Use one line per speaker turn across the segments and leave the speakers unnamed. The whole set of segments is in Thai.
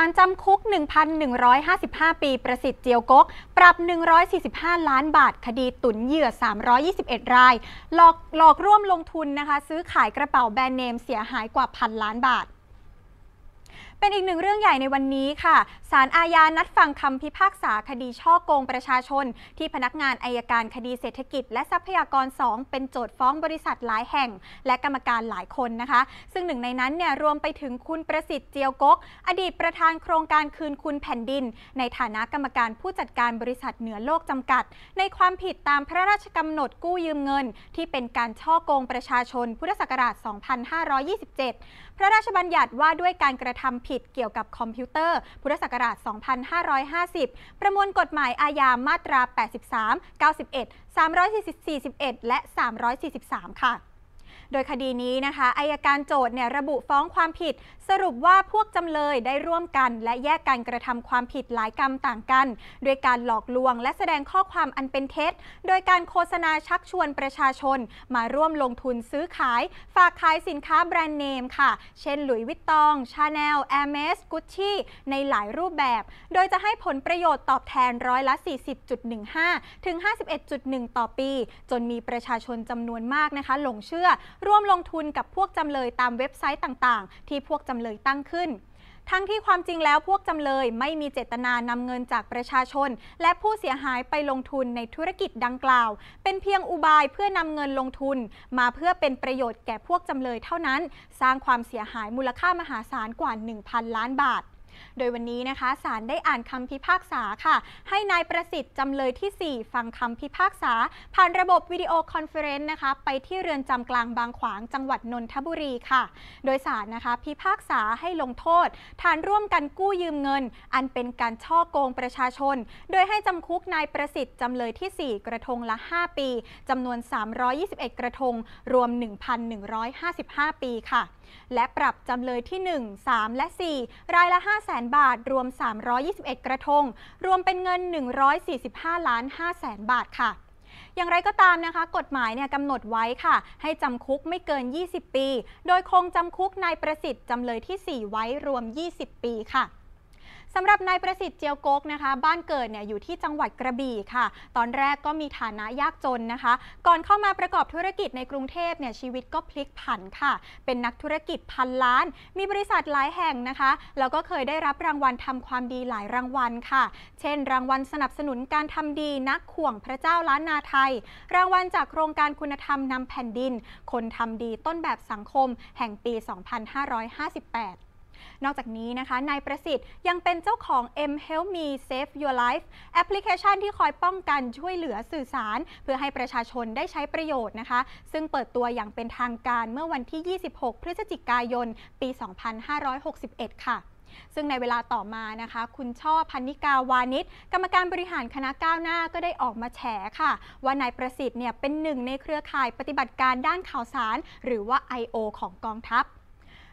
ารจำคุก 1,155 ปี ประสิทธิ์เจียวกก ปรับ 145 ล้านบาท คดีตุนเหยื่อ 321รายหลอกหลอกร่วมลงทุนนะคะ ซื้อขายกระเป๋าแบรนด์เนมเสียหายกว่าพัน ล้านบาทเป็นอีกหนึ่งเรื่องใหญ่ในวันนี้ค่ะศาลอาญา นัดฟังคำพิพากษาคดีช่อโกงประชาชน ที่พนักงานอายการคดีเศรษฐกิจและทรัพยากร 2 เป็นโจทย์ฟ้องบริษัทหลายแห่งและกรรมการหลายคนนะคะ ซึ่งหนึ่งในนั้นเนี่ยรวมไปถึงคุณประสิทธิ์เจียวกก อดีตประธานโครงการคืนคุณแผ่นดิน ในฐานะกรรมการผู้จัดการบริษัทเหนือโลกจำกัด ในความผิดตามพระราชกำหนดกู้ยืมเงิน ที่เป็นการช่อโกงประชาชนพุทธศักราช 2527 พระราชบัญญัติว่าด้วยการกระทำผิดเกี่ยวกับคอมพิวเตอร์ พุทธศักราช 2550 ประมวลกฎหมายอาญา มาตรา83 91 341และ 343 ค่ะโดยคดีนี้นะคะอายการโจทย์เนี่ยระบุฟ้องความผิดสรุปว่าพวกจำเลยได้ร่วมกัน และแยกการกระทำความผิดหลายกรรมต่างกันด้วยการหลอกลวงและแสดงข้อความอันเป็นเท็จโดยการโฆษณาชักชวนประชาชนมาร่วมลงทุนซื้อขาย ฝากขายสินค้าแบรนด์เนมค่ะ เช่น หลุยส์วิตตองชาแนลแอร์เมสกุชชี่ในหลายรูปแบบ โดยจะให้ผลประโยชน์ตอบแทนร้อยละ40.15ถึง51.1ต่อปี จนมีประชาชนจำนวนมากนะคะ หลงเชื่อร่วมลงทุนกับพวกจำเลยตามเว็บไซต์ต่างๆ ที่พวกจำเลยตั้งขึ้น ทั้งที่ความจริงแล้วพวกจำเลยไม่มีเจตนานำเงินจากประชาชน และผู้เสียหายไปลงทุนในธุรกิจดังกล่าว เป็นเพียงอุบายเพื่อนำเงินลงทุน มาเพื่อเป็นประโยชน์แก่พวกจำเลยเท่านั้น สร้างความเสียหายมูลค่ามหาศาลกว่า 1,000 ล้านบาทโดยวันนี้นะคะศาลได้อ่านคำพิพากษาค่ะ ให้นายประสิทธิ์จำเลยที่ 4 ฟังคำพิพากษา ผ่านระบบวิดีโอคอนเฟอเรนซ์นะคะไปที่เรือนจำกลางบางขวางจังหวัดนนทบุรีค่ะ โดยศาลนะคะพิพากษาให้ลงโทษ ฐานร่วมกันกู้ยืมเงิน อันเป็นการช่อโกงประชาชน โดยให้จำคุกนายประสิทธิ์จำเลยที่ 4 กระทงละ 5 ปีจำนวน321 กระทงรวม1,155ปีค่ะ และปรับจำเลยที่ 1 3 และ 4 รายละ 5แสนบาท รวม 321 กระทง รวมเป็นเงิน 145 ล้าน5แสนบาทค่ะ อย่างไรก็ตามนะคะ กฎหมายเนี่ยกำหนดไว้ค่ะ ให้จำคุกไม่เกิน 20 ปี โดยคงจำคุกนายประสิทธิ์จำเลยที่ 4 ไว้รวม 20 ปีค่ะสำหรับนายประสิทธิ์เจียวโกกนะคะ บ้านเกิดเนี่ยอยู่ที่จังหวัดกระบี่ค่ะ ตอนแรกก็มีฐานะยากจนนะคะ ก่อนเข้ามาประกอบธุรกิจในกรุงเทพเนี่ยชีวิตก็พลิกผันค่ะ เป็นนักธุรกิจพันล้าน มีบริษัทหลายแห่งนะคะ แล้วก็เคยได้รับรางวัลทำความดีหลายรางวัลค่ะ เช่นรางวัลสนับสนุนการทำดีนักข่วงพระเจ้าล้านนาไทย รางวัลจากโครงการคุณธรรมนำแผ่นดิน คนทำดีต้นแบบสังคมแห่งปี 2558นอกจากนี้นะคะ นายประสิทธิ์ยังเป็นเจ้าของ M Help Me Save Your Life แอปพลิเคชันที่คอยป้องกันช่วยเหลือสื่อสาร เพื่อให้ประชาชนได้ใช้ประโยชน์นะคะ ซึ่งเปิดตัวอย่างเป็นทางการเมื่อวันที่ 26 พฤศจิกายน ปี 2561 ค่ะ ซึ่งในเวลาต่อมานะคะ คุณช่อพันนิกาวานิชกรรมการบริหารคณะก้าวหน้าก็ได้ออกมาแฉค่ะ ว่านายประสิทธิ์เนี่ยเป็นหนึ่งในเครือข่ายปฏิบัติการด้านข่าวสาร หรือว่า I.O. ของกองทัพ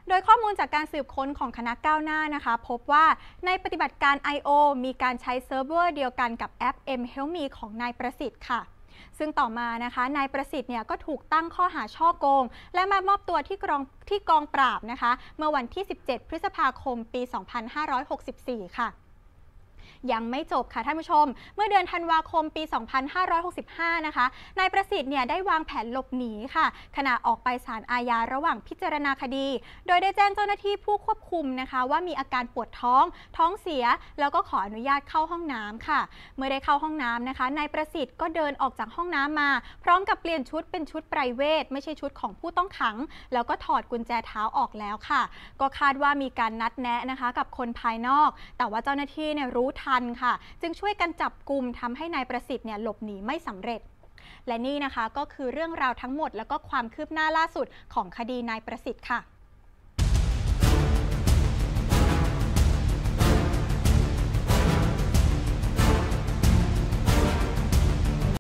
โดยข้อมูลจากการสืบค้นของคณะก้าวหน้านะคะ พบว่าในปฏิบัติการ I.O. มีการใช้เซิร์ฟเวอร์เดียวกันกับแอป M h e l Me ของนายประสิทธิ์ค่ะ ซึ่งต่อมานะคะนายประสิทธิ์เนี่ยก็ถูกตั้งข้อหาช่อโกง และมามอบตัวที่กองที่กองปราบนะคะ เมื่อวันที่ 17 พฤษภาคมปี 2564 ค่ะยังไม่จบค่ะท่านผู้ชม เมื่อเดือนธันวาคมปี 2565 นะคะ นายประสิทธิ์เนี่ยได้วางแผนหลบหนีค่ะ ขณะออกไปศาลอาญาระหว่างพิจารณาคดี โดยได้แจ้งเจ้าหน้าที่ผู้ควบคุมนะคะ ว่ามีอาการปวดท้อง ท้องเสียแล้วก็ขออนุญาตเข้าห้องน้ำค่ะ เมื่อได้เข้าห้องน้ำนะคะนายประสิทธิ์ก็เดินออกจากห้องน้ำมาพร้อมกับเปลี่ยนชุดเป็นชุดไพรเวทไม่ใช่ชุดของผู้ต้องขังแล้วก็ถอดกุญแจเท้าออกแล้วค่ะ ก็คาดว่ามีการนัดแนะนะคะ กับคนภายนอก แต่ว่าเจ้าหน้าที่เนี่ยรู้ทันันค่ะจึงช่วยกันจับกลุ่มทำให้นายประสิทธิ์เนี่ยหลบหนีไม่สำเร็จ และนี่นะคะก็คือเรื่องราวทั้งหมดแล้วก็ความคืบหน้าล่าสุดของคดีนายประสิทธิ์ค่ะ